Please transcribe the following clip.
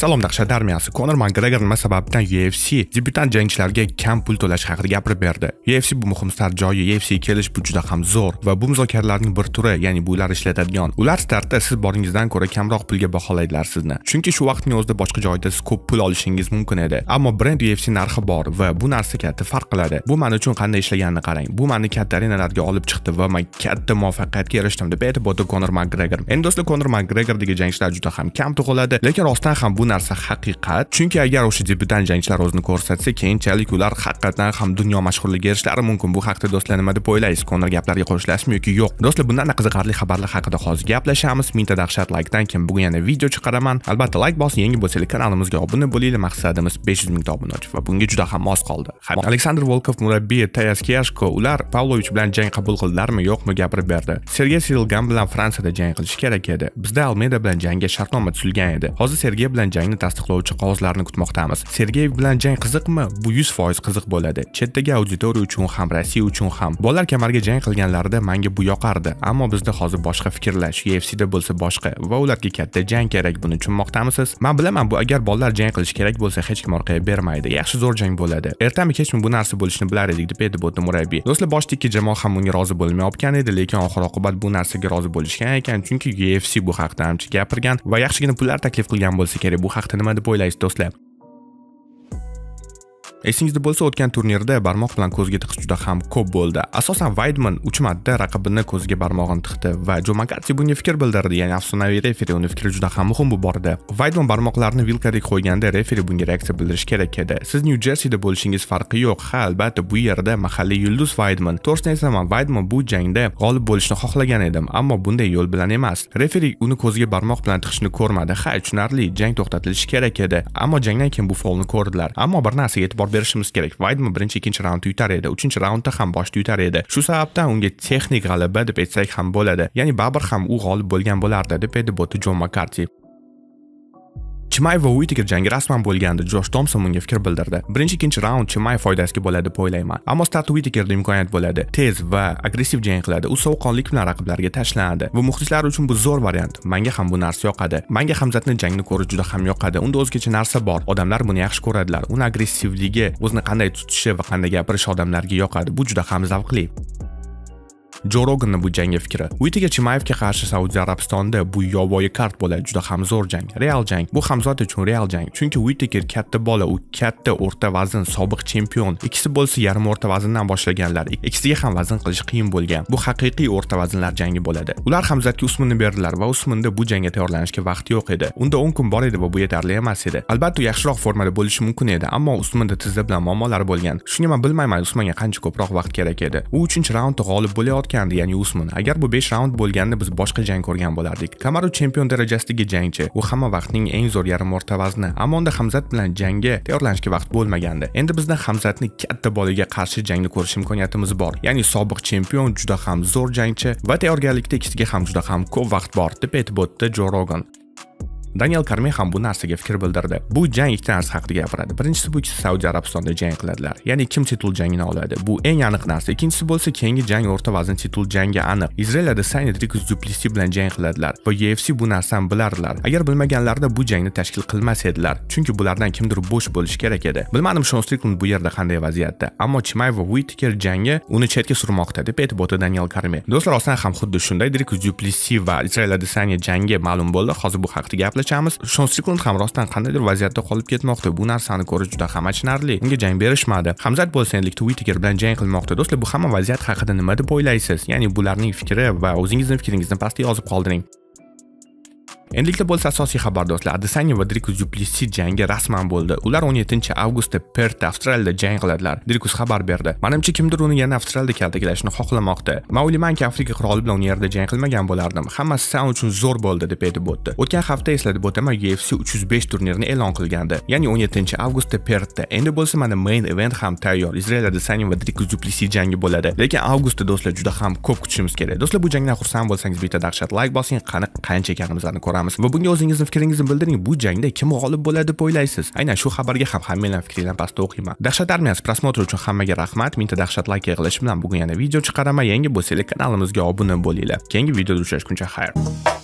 Salom Dahshat armiyasi Konor Makgregor nima sababdan UFC e debyutant jangchilarga kam pul to'lash haqida gapirib berdi. UFC e bu muhim start joyi, UFC e kelish bu juda ham zo'r va bu muzokaralarning bir turi, ya'ni bu ular ishlatadigan. Ular startda siz boringizdan ko'ra kamroq pulga baholaydilar sizni. Chunki shu vaqtning o'zida boshqa joyda siz ko'p pul olishingiz mumkin edi. Ammo brend UFC narxi bor va bu narsa katta farq qiladi. Bu men uchun qanday ishlaganini qarang. Bu meni katta arenalarga olib chiqdi va men katta muvaffaqiyatga erishdim deb aytib o'tdi Konor Makgregor. Endi do'stlar Konor Makgregordagi jangchilar juda ham kam tug'iladi, lekin rostdan ham bu narsa haqiqat chunki agar o'sha debyutant jangchilar o'zini ko'rsatsa keyinchalik ular haqiqatdan ham dunyo mashhurligiga erishishlari mumkin bu haqda do'stlar nima deb o'ylaysiz konor gaplarga qo'shilashmi yoki yo'q do'stlar bundan qiziqarli xabarlar haqida hozir gaplashamiz mingta dahshat laykdan keyin bugun yana video chiqaraman albatta layk bosing yangi bo'lsanglar kanalimizga obuna bo'linglar maqsadimiz besh yuz mingta obuna va bunga juda ham oz qoldi aleksandr volkov murabbiy tayas kiyashko ular pavlovich bilan jang qabul qildilarmi yo'qmi gapirib berdi sergey silgan bilan fransiyada jang qilish kerak edi bizda almeda bilan jangga shartnoma tuzilgan edi hozir sergey bilan jangni tasdiqlovchi qog'ozlarni kutmoqdamiz sergeyev bilan jang qiziqmi bu 100% qiziq bo'ladi chetdagi auditoriya uchun ham rossiya uchun ham bolalar kamarga jang qilganlarida menga bu yoqardi ammo bizda hozir boshqa fikrlash ufcda bo'lsa boshqa va ularga katta jang kerak buni tushunmoqdamisiz man bilaman bu agar bolalar jang qilishi kerak bo'lsa hech kim orqaga bermaydi yaxshi zo'r jang bo'ladi ertami kechmi bu narsa bo'lishini bilar edik deb aytib o'tdi murabbiy do'stlar boshida ikki jamoa ham bunga rozi bo'lmayotgan edi lekin oxir oqibat bu narsaga rozi bo'lishgan ekan chunki ufc bu haqida ancha gapirgan va yaxshigina pullar taklif qilgan bo'lsa kerak bu bu haqda nimadir deb o'ylaysiz do'stlar Esingizda bo'lsa, o'tgan turnirda barmoq bilan ko'zga tiqish juda ham ko'p bo'ldi. Asosan Weidman 3 marta raqibini ko'ziga barmog'ini tiqdi va Jo makarti bunga fikr bildirdi, ya'ni afsonaviy referi uni fikri juda ham muhim bu borada. Weidman barmoqlarini vilkadek qo'yganda referi bunga reaksiya bildirish kerak edi. Siz New Jerseyda bo'lishingiz farqi yo'q. Ha, albatta, bu yerda mahalliy yulduz Weidman. To'g'risini aytaman, Weidman bu jangda g'olib bo'lishni xohlagan edim, ammo bunday yo'l bilan emas. Referi uni ko'ziga barmoq bilan tiqishni ko'rmadi. Ha, tushunarli, jang to'xtatilishi kerak edi, ammo jangdan keyin bu folni ko'rdilar. Ammo bir narsaga e'tibor berishimiz kerak vaydmi birinchi ikkinchi raundda yutar edi uchinchi raundda ham boshida yutar edi shu sababdan unga texnik g'alaba deb aytsak ham bo'ladi ya'ni baribir ham u g'olib bo'lgan bo'lardi deb edi boti jon makarti chimayev va uitiker jangi rasman bo'lganda josh tomson bunga fikr bildirdi birinchi ikkinchi raund chimayev foydasiga bo'ladi deb o'ylayman ammo start uitikerda imkoniyat bo'ladi tez va agressiv jang qiladi u sovuqqonlik bilan raqiblariga tashlanadi va muxlislar uchun bu zo'r variant manga ham bu narsa yoqadi manga hamzatni jangni ko'rish juda ham yoqadi unda o'zgacha narsa bor odamlar buni yaxshi ko'radilar uni agressivligi o'zini qanday tutishi va qanday gapirishi odamlarga yoqadi bu juda ham zavqli jo roganni bu jangga fikri uitiga chimayevga qarshi saudiya arabistonida bu yovvoyi kart bo'ladi juda ham zo'r jang real jang bu hamzod uchun real jang chunki uitiker katta bola u katta o'rta vazn sobiq chempion ikkisi bo'lsa yarim o'rta vazndan boshlaganlar ikkisiga ham vazn qilish qiyin bo'lgan bu haqiqiy o'rta vaznlar jangi bo'ladi ular hamzatga usmonni berdilar va usminda bu jangga tayyorlanishga vaqt yo'q edi unda o'n kun bor edi va bu yetarli emas edi albatta u yaxshiroq formada bo'lishi mumkin edi ammo usminda tizza bilan muammolar bo'lgan shunga man bilmayman usmanga qancha ko'proq vaqt kerak edi u uchinchi raundda g'olib bo'layotgan topgan ya'ni usmon Agar bu 5 raund bo'lganda biz boshqa jang ko'rgan bo'lardik. Kamaru chempion darajasidagi jangchi. U hamma vaqtning eng zo'r yarim o'rta vazni. Amonda Hamzat bilan jangga tayyorlanishga vaqt bo'lmagandi. Endi bizda Hamzatni katta bolaga qarshi jangni ko'rish imkoniyatimiz bor. Ya'ni sobiq chempion juda ham zo'r jangchi va tayyorgarlikda ikkisiga ham juda ham ko'p vaqt bor, deb aytib o'tdi Jo Rogan. daniel karmen ham bu narsaga fikr bildirdi bu jang ikkita narsa haqida gapiradi birinchisi bu ikkisi saudiya arabistonida jang qiladilar ya'ni kim titul jangini oladi bu eng aniq narsa ikkinchisi bo'lsa keyingi jang o'rta vazn titul jangi aniq izrael adesanya rikus duplisi bilan jang qiladilar va ufc bu narsani bilardilar agar bilmaganlarida bu jangni tashkil qilmas edilar chunki bulardan kimdir bo'sh bo'lishi kerak edi bilmadim shon strikland bu yerda qanday vaziyatda ammo chimay va witker jangi uni chetga surmoqda deb aytib o'tdi daniel karme do'stlar rostdan ham xuddi shunday drikus duplisi va izrael adesanya jangi ma'lum bo'ldi hozir bu haqida gaplashamiz eslashamiz shon siklund ham rostdan qandaydir vaziyatda qolib ketmoqda bu narsani ko'rish juda ham achinarli unga jang berishmadi hamzat bo'lsenlik twitter bilan jang qilmoqda do'stlar bu hamma vaziyat haqida nima deb o'ylaysiz ya'ni bularning fikri va o'zingizni fikringizni pastga yozib qoldiring endilikda bo'lsa asosiy do'stlar adesanya va drikus duplessi jangi rasman bo'ldi ular 17 avgustda perta avstraliyada jang qiladilar drikus xabar berdi manimcha kimdir uni yana avstraliyada kaltaklashni xohlamoqda man o'ylaymanki afrika qiroli bilan u yerda jang qilmagan bo'lardim hammasi san uchun zo'r bo'ldi deb aytib o'tdi o'tgan hafta eslatib o'taman ufc 305 turnirini e'lon qilgandi ya'ni 17 avgustda pertda endi bo'lsa mana main event ham tayyor izrael adesanya va drikus duplessi jangi bo'ladi lekin avgustda do'stlar juda ham ko'p kutishimiz kerak do'stlar bu jangdan xursand bo'lsangiz bitta dahshat like bosing qani qancha ekanimizni ko'ramiz ko'ramiz va bunga o'zingizni fikringizni bildiring bu jangda kim g'olib bo'ladi deb o'ylaysiz aynan shu xabarga ham hammanglarni fikringlarni pastda o'qiyman dahshat armiyasi prosmotri uchun hammaga rahmat mingta dahshat layk yig'ilishi bilan bugun yana video chiqaraman yangi bo'lsanglar kanalimizga obuna bo'linglar keyingi videoda uchrashguncha xayr